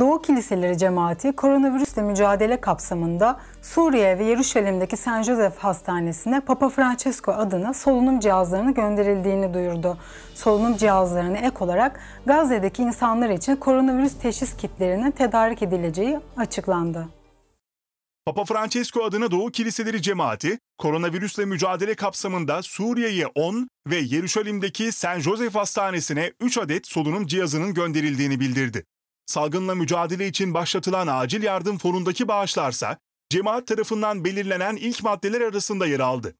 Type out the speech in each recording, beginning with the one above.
Doğu Kiliseleri Cemaati koronavirüsle mücadele kapsamında Suriye ve Yeruşalim'deki St. Joseph Hastanesi'ne Papa Francesco adına solunum cihazlarını gönderildiğini duyurdu. Solunum cihazlarını ek olarak Gazze'deki insanlar için koronavirüs teşhis kitlerinin tedarik edileceği açıklandı. Papa Francesco adına Doğu Kiliseleri Cemaati, koronavirüsle mücadele kapsamında Suriye'ye 10 ve Yeruşalim'deki St. Joseph Hastanesi'ne 3 adet solunum cihazının gönderildiğini bildirdi salgınla mücadele için başlatılan acil yardım fonundaki bağışlarsa cemaat tarafından belirlenen ilk maddeler arasında yer aldı.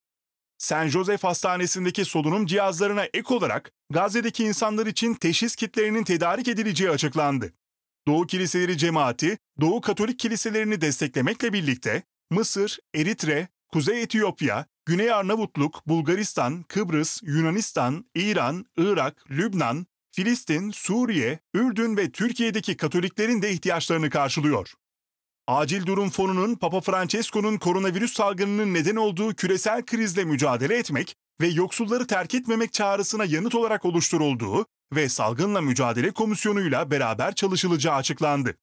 San Jose Hastanesi'ndeki solunum cihazlarına ek olarak Gazze'deki insanlar için teşhis kitlerinin tedarik edileceği açıklandı. Doğu Kiliseleri Cemaati, Doğu Katolik Kiliselerini desteklemekle birlikte Mısır, Eritre, Kuzey Etiyopya, Güney Arnavutluk, Bulgaristan, Kıbrıs, Yunanistan, İran, Irak, Lübnan, Filistin, Suriye, Ürdün ve Türkiye'deki Katoliklerin de ihtiyaçlarını karşılıyor. Acil Durum Fonu'nun Papa Francesco'nun koronavirüs salgınının neden olduğu küresel krizle mücadele etmek ve yoksulları terk etmemek çağrısına yanıt olarak oluşturulduğu ve Salgınla Mücadele Komisyonu'yla beraber çalışılacağı açıklandı.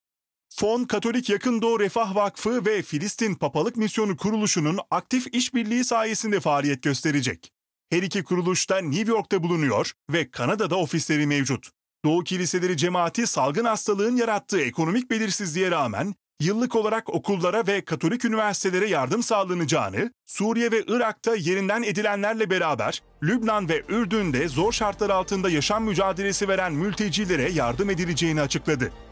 Fon, Katolik Yakın Doğu Refah Vakfı ve Filistin Papalık Misyonu Kuruluşu'nun aktif işbirliği sayesinde faaliyet gösterecek. Her iki kuruluşta New York'ta bulunuyor ve Kanada'da ofisleri mevcut. Doğu kiliseleri cemaati salgın hastalığın yarattığı ekonomik belirsizliğe rağmen yıllık olarak okullara ve Katolik üniversitelere yardım sağlanacağını, Suriye ve Irak'ta yerinden edilenlerle beraber Lübnan ve Ürdün'de zor şartlar altında yaşam mücadelesi veren mültecilere yardım edileceğini açıkladı.